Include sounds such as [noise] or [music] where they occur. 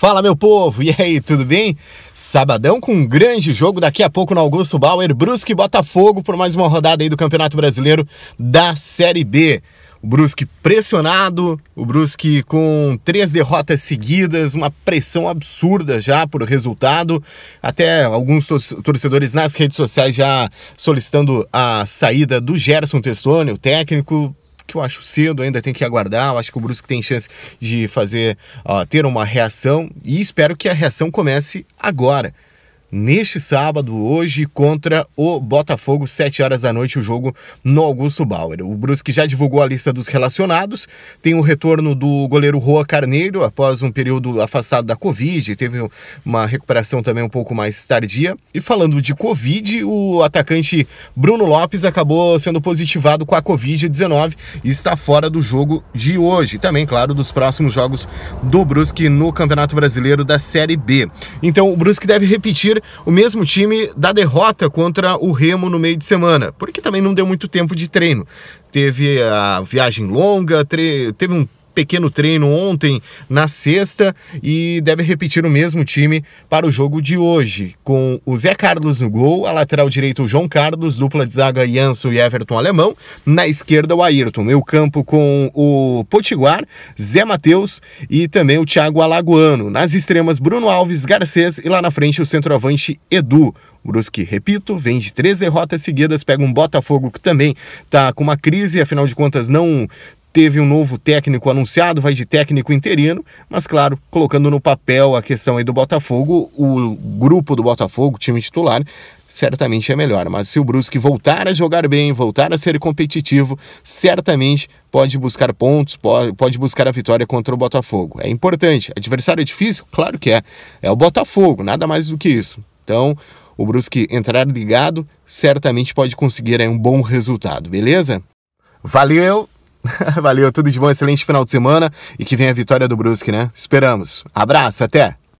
Fala meu povo, [laughs] e aí, tudo bem? Sabadão com um grande jogo daqui a pouco no Augusto Bauer, Brusque e Botafogo por mais uma rodada aí do Campeonato Brasileiro da Série B. O Brusque pressionado, o Brusque com três derrotas seguidas, uma pressão absurda já por resultado. Até alguns torcedores nas redes sociais já solicitando a saída do Gerson Testoni, o técnico, que eu acho cedo, ainda tem que aguardar. Eu acho que o Brusque tem chance de fazer, uh, ter uma reação e espero que a reação comece agora neste sábado, hoje, contra o Botafogo, 7 horas da noite, o jogo no Augusto Bauer. O Brusque já divulgou a lista dos relacionados, tem o retorno do goleiro Roa Carneiro, após um período afastado da Covid, teve uma recuperação também um pouco mais tardia. E falando de Covid, o atacante Bruno Lopes acabou sendo positivado com a Covid-19 e está fora do jogo de hoje. Também, claro, dos próximos jogos do Brusque no Campeonato Brasileiro da Série B. Então, o Brusque deve repetir o mesmo time da derrota contra o Remo no meio de semana, porque também não deu muito tempo de treino. Teve a viagem longa, teve um pequeno treino ontem na sexta e deve repetir o mesmo time para o jogo de hoje, com o Zé Carlos no gol, a lateral direita o João Carlos, dupla de zaga Jansso e Everton Alemão, na esquerda o Ayrton, meio campo com o Potiguar, Zé Matheus e também o Thiago Alagoano, nas extremas Bruno Alves, Garcês e lá na frente o centroavante Edu. Brusque, repito, vem de três derrotas seguidas, pega um Botafogo que também está com uma crise, afinal de contas não teve um novo técnico anunciado, vai de técnico interino, mas claro, colocando no papel a questão aí do Botafogo, o grupo do Botafogo, time titular, certamente é melhor. Mas se o Brusque voltar a jogar bem, voltar a ser competitivo, certamente pode buscar pontos, pode, pode buscar a vitória contra o Botafogo. É importante. Adversário é difícil? Claro que é. É o Botafogo, nada mais do que isso. Então, o Brusque entrar ligado, certamente pode conseguir aí um bom resultado, beleza? Valeu! [laughs] Valeu, tudo de bom, excelente final de semana e que venha a vitória do Brusque, né? Esperamos. Abraço, até!